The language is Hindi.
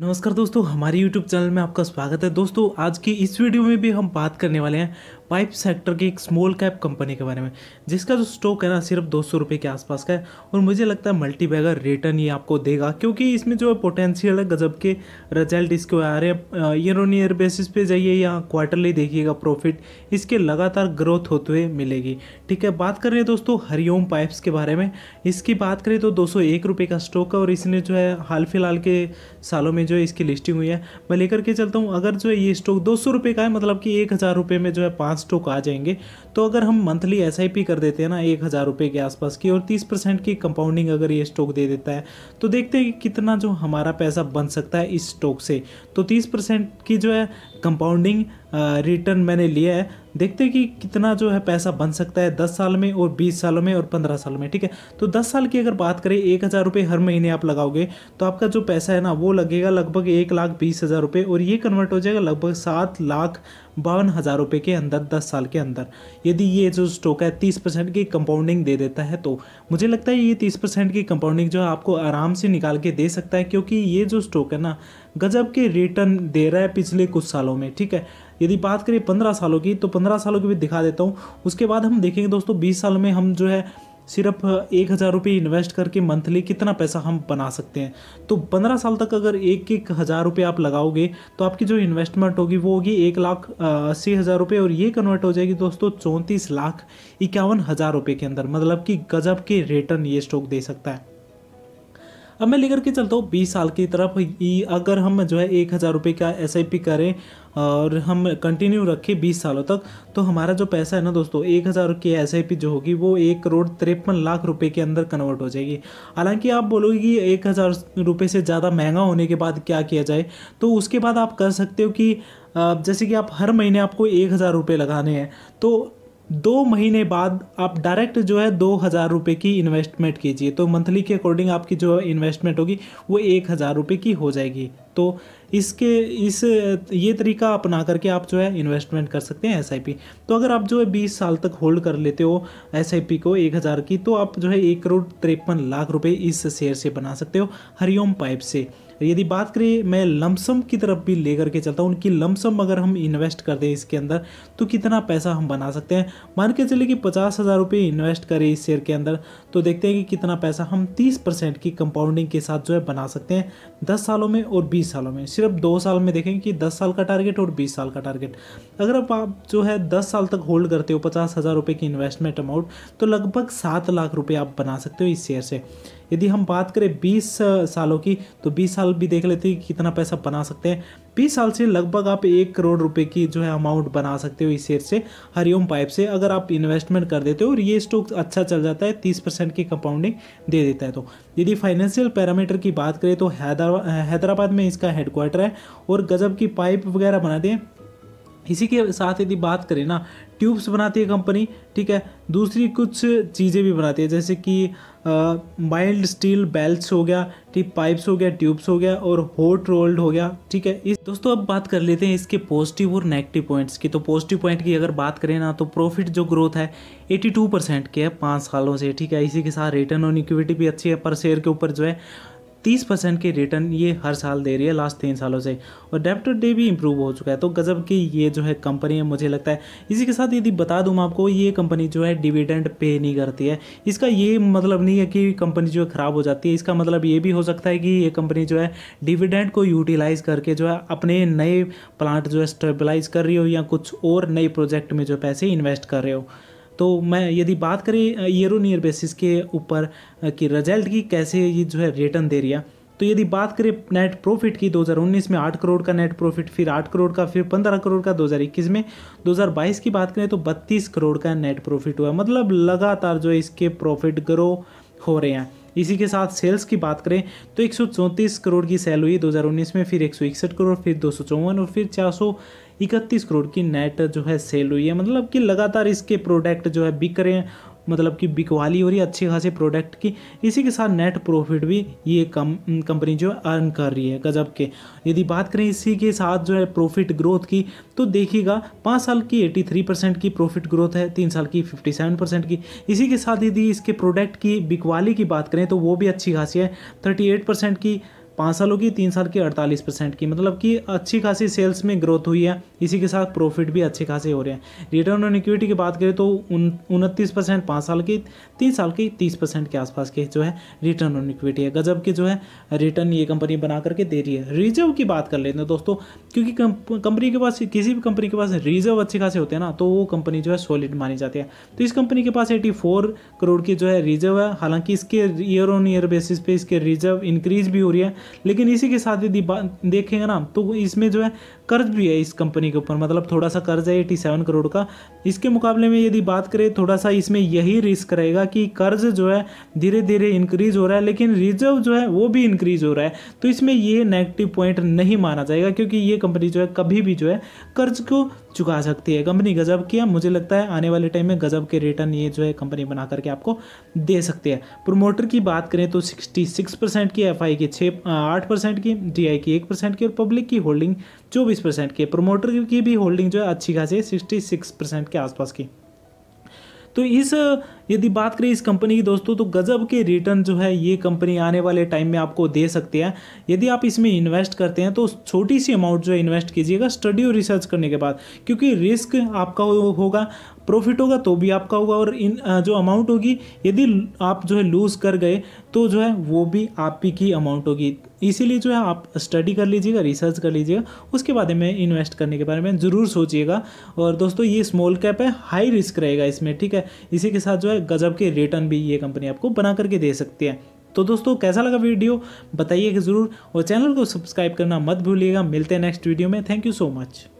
नमस्कार दोस्तों हमारे YouTube चैनल में आपका स्वागत है दोस्तों आज की इस वीडियो में भी हम बात करने वाले हैं पाइप सेक्टर की एक स्मॉल कैप कंपनी के बारे में जिसका जो स्टॉक है ना सिर्फ दो सौ के आसपास का है और मुझे लगता है मल्टी बैगर रिटर्न ये आपको देगा क्योंकि इसमें जो है पोटेंशियल है गजब के रिजल्ट इसके आ रहे हैं ईयर ऑन ईयर बेसिस पे जाइए या क्वार्टरली देखिएगा प्रॉफिट इसके लगातार ग्रोथ होते हुए मिलेगी ठीक है बात करें दोस्तों हरिओम पाइप्स के बारे में इसकी बात करें तो दो सौ का स्टॉक है और इसने जो है हाल फिलहाल के सालों में जो है इसकी लिस्टिंग हुई है मैं लेकर के चलता हूँ अगर जो है ये स्टॉक दो सौ का है मतलब कि एक हज़ार रुपये में जो है पाँच स्टॉक आ जाएंगे तो अगर हम मंथली एस कर देते हैं ना एक हज़ार रुपये के आसपास की और तीस परसेंट की कंपाउंडिंग अगर ये स्टॉक दे देता है तो देखते हैं कि कितना जो हमारा पैसा बन सकता है इस स्टॉक से तो तीस परसेंट की जो है कंपाउंडिंग रिटर्न uh, मैंने लिया है देखते हैं कि कितना जो है पैसा बन सकता है दस साल में और बीस सालों में और पंद्रह सालों में ठीक है तो दस साल की अगर बात करें एक हज़ार रुपये हर महीने आप लगाओगे तो आपका जो पैसा है ना वो लगेगा लगभग एक लाख बीस हज़ार रुपये और ये कन्वर्ट हो जाएगा लगभग सात लाख बावन हज़ार रुपये के अंदर दस साल के अंदर यदि ये जो स्टॉक है तीस परसेंट की कंपाउंडिंग दे देता है तो मुझे लगता है ये तीस परसेंट की कंपाउंडिंग जो है आपको आराम से निकाल के दे सकता है क्योंकि ये जो स्टॉक है ना गजब के रिटर्न दे रहा है पिछले कुछ सालों में ठीक है यदि बात करें पंद्रह सालों की तो पंद्रह सालों की भी दिखा देता हूँ उसके बाद हम देखेंगे दोस्तों बीस साल में हम जो है सिर्फ एक हज़ार रुपये इन्वेस्ट करके मंथली कितना पैसा हम बना सकते हैं तो पंद्रह साल तक अगर एक एक हज़ार रुपये आप लगाओगे तो आपकी जो इन्वेस्टमेंट होगी वो होगी एक लाख अस्सी हज़ार रुपये और ये कन्वर्ट हो जाएगी दोस्तों चौंतीस लाख इक्यावन हज़ार रुपये के अंदर मतलब कि गजब के रिटर्न ये स्टॉक दे सकता है अब मैं लेकर के चलता हूँ बीस साल की तरफ अगर हम जो है एक हज़ार रुपये का एस करें और हम कंटिन्यू रखें बीस सालों तक तो हमारा जो पैसा है ना दोस्तों एक हज़ार की एस जो होगी वो एक करोड़ तिरपन लाख रुपये के अंदर कन्वर्ट हो जाएगी हालांकि आप बोलोगे कि एक हज़ार रुपये से ज़्यादा महंगा होने के बाद क्या किया जाए तो उसके बाद आप कर सकते हो कि जैसे कि आप हर महीने आपको एक हज़ार रुपये लगाने हैं तो दो महीने बाद आप डायरेक्ट जो है दो हज़ार रुपये की इन्वेस्टमेंट कीजिए तो मंथली के अकॉर्डिंग आपकी जो इन्वेस्टमेंट होगी वो एक हज़ार रुपये की हो जाएगी तो इसके इस ये तरीका अपना करके आप जो है इन्वेस्टमेंट कर सकते हैं एस तो अगर आप जो है बीस साल तक होल्ड कर लेते हो एस को एक हज़ार की तो आप जो है एक करोड़ तिरपन लाख रुपये इस शेयर से बना सकते हो हरिओम पाइप से यदि बात करें मैं लमसम की तरफ भी लेकर के चलता हूँ उनकी लमसम अगर हम इन्वेस्ट कर दें इसके अंदर तो कितना पैसा हम बना सकते हैं मान के चले कि पचास हज़ार रुपये इन्वेस्ट करें इस शेयर के अंदर तो देखते हैं कि कितना पैसा हम तीस परसेंट की कंपाउंडिंग के साथ जो है बना सकते हैं दस सालों में और बीस सालों में सिर्फ दो साल में देखें कि दस साल का टारगेट और बीस साल का टारगेट अगर आप, आप जो है दस साल तक होल्ड करते हो पचास हज़ार रुपये की इन्वेस्टमेंट अमाउंट तो लगभग सात लाख रुपये आप बना सकते हो इस शेयर से यदि हम बात करें बीस सालों की तो बीस साल भी देख लेते हैं कि कितना पैसा बना सकते हैं बीस साल से लगभग आप एक करोड़ रुपए की जो है अमाउंट बना सकते हो इस शेयर से हरिओम पाइप से अगर आप इन्वेस्टमेंट कर देते हो और ये स्टॉक अच्छा चल जाता है तीस परसेंट की कंपाउंडिंग दे देता है तो यदि फाइनेंशियल पैरामीटर की बात करें तो हैदराबाद में इसका हेडक्वार्टर है और गजब की पाइप वगैरह बना दें इसी के साथ यदि बात करें ना ट्यूब्स बनाती है कंपनी ठीक है दूसरी कुछ चीज़ें भी बनाती है जैसे कि माइल्ड स्टील बेल्ट्स हो गया ठीक पाइप्स हो गया ट्यूब्स हो गया और होट रोल्ड हो गया ठीक है इस दोस्तों अब बात कर लेते हैं इसके पॉजिटिव और नेगेटिव पॉइंट्स की तो पॉजिटिव पॉइंट की अगर बात करें ना तो प्रॉफिट जो ग्रोथ है टू परसेंट की है पाँच सालों से ठीक है इसी के साथ रिटर्न ऑन इक्विटी भी अच्छी है पर शेयर के ऊपर जो है तीस परसेंट के रिटर्न ये हर साल दे रही है लास्ट तीन सालों से और डेप्ट टू डे भी इंप्रूव हो चुका है तो गज़ब की ये जो है कंपनी है मुझे लगता है इसी के साथ यदि बता दूँ आपको ये कंपनी जो है डिविडेंड पे नहीं करती है इसका ये मतलब नहीं है कि कंपनी जो है ख़राब हो जाती है इसका मतलब ये भी हो सकता है कि ये कंपनी जो है डिविडेंड को यूटिलाइज़ करके जो है अपने नए प्लांट जो है स्टेबलाइज़ कर रही हो या कुछ और नए प्रोजेक्ट में जो पैसे इन्वेस्ट कर रहे हो तो मैं यदि बात करें ईयर ऑन ईयर बेसिस के ऊपर कि रिजल्ट की कैसे ये जो है रिटर्न दे रही है तो यदि बात करें नेट प्रॉफिट की 2019 में 8 करोड़ का नेट प्रॉफिट फिर 8 करोड़ का फिर 15 करोड़ का 2021 में 2022 की बात करें तो 32 करोड़ का नेट प्रॉफिट हुआ मतलब लगातार जो है इसके प्रॉफिट ग्रो हो रहे हैं इसी के साथ सेल्स की बात करें तो एक करोड़ की सेल हुई 2019 में फिर एक करोड़ फिर दो और फिर चार इकतीस करोड़ की नेट जो है सेल हुई है मतलब कि लगातार इसके प्रोडक्ट जो है बिक रहे हैं मतलब कि बिकवाली हो रही है अच्छे खासे प्रोडक्ट की इसी के साथ नेट प्रॉफिट भी ये कम कंपनी जो है अर्न कर रही है गजब के यदि बात करें इसी के साथ जो है प्रॉफिट ग्रोथ की तो देखिएगा पाँच साल की एटी थ्री परसेंट की प्रॉफिट ग्रोथ है तीन साल की फिफ्टी सेवन परसेंट की इसी के साथ यदि इसके प्रोडक्ट की बिकवाली की बात करें तो वो भी अच्छी खासी है थर्टी एट परसेंट की पाँच सालों की तीन साल की अड़तालीस परसेंट की मतलब कि अच्छी खासी सेल्स में ग्रोथ हुई है इसी के साथ प्रॉफिट भी अच्छे खासे हो रहे हैं रिटर्न ऑन इक्विटी की बात करें तो उनतीस परसेंट पाँच साल की तीन साल की तीस परसेंट के आसपास के जो है रिटर्न ऑन इक्विटी है गजब की जो है रिटर्न ये कंपनी बना करके दे रही है रिजर्व की बात कर लेते हैं दोस्तों क्योंकि कंपनी के पास किसी भी कंपनी के पास रिजर्व अच्छे खासे होते हैं ना तो वो कंपनी जो है सॉलिड मानी जाती है तो इस कंपनी के पास एटी फोर करोड़ की जो है रिजर्व है हालांकि इसके ईयर ऑन ईयर बेसिस पे इसके रिजर्व इंक्रीज भी हो रही है लेकिन इसी के साथ यदि देखेंगे ना तो इसमें जो है कर्ज भी है इस कंपनी के ऊपर मतलब थोड़ा सा कर्ज है एटी सेवन करोड़ का इसके मुकाबले में यदि बात करें थोड़ा सा इसमें यही रिस्क रहेगा कि कर्ज जो है धीरे धीरे इंक्रीज हो रहा है लेकिन रिजर्व जो है वो भी इंक्रीज हो रहा है तो इसमें ये नेगेटिव पॉइंट नहीं माना जाएगा क्योंकि ये कंपनी जो है कभी भी जो है कर्ज को चुका सकती है कंपनी गजब की है मुझे लगता है आने वाले टाइम में गजब के रिटर्न ये जो है कंपनी बना करके आपको दे सकती है प्रोमोटर की बात करें तो सिक्सटी सिक्स परसेंट की एफ आई की छः आठ परसेंट की डी आई की एक परसेंट की और पब्लिक की होल्डिंग चौबीस परसेंट की प्रोमोटर की भी होल्डिंग जो है अच्छी खासी है सिक्सटी सिक्स परसेंट के आसपास की तो इस यदि बात करें इस कंपनी की दोस्तों तो गज़ब के रिटर्न जो है ये कंपनी आने वाले टाइम में आपको दे सकती है यदि आप इसमें इन्वेस्ट करते हैं तो छोटी सी अमाउंट जो है इन्वेस्ट कीजिएगा स्टडी और रिसर्च करने के बाद क्योंकि रिस्क आपका होगा प्रॉफिट होगा तो भी आपका होगा और इन जो अमाउंट होगी यदि आप जो है लूज़ कर गए तो जो है वो भी आप ही की अमाउंट होगी इसीलिए जो है आप स्टडी कर लीजिएगा रिसर्च कर लीजिएगा उसके बाद में इन्वेस्ट करने के बारे में ज़रूर सोचिएगा और दोस्तों ये स्मॉल कैप है हाई रिस्क रहेगा इसमें ठीक है इसी के साथ जो है गजब के रिटर्न भी ये कंपनी आपको बना करके दे सकती है तो दोस्तों कैसा लगा वीडियो बताइए कि ज़रूर और चैनल को सब्सक्राइब करना मत भूलिएगा मिलते हैं नेक्स्ट वीडियो में थैंक यू सो मच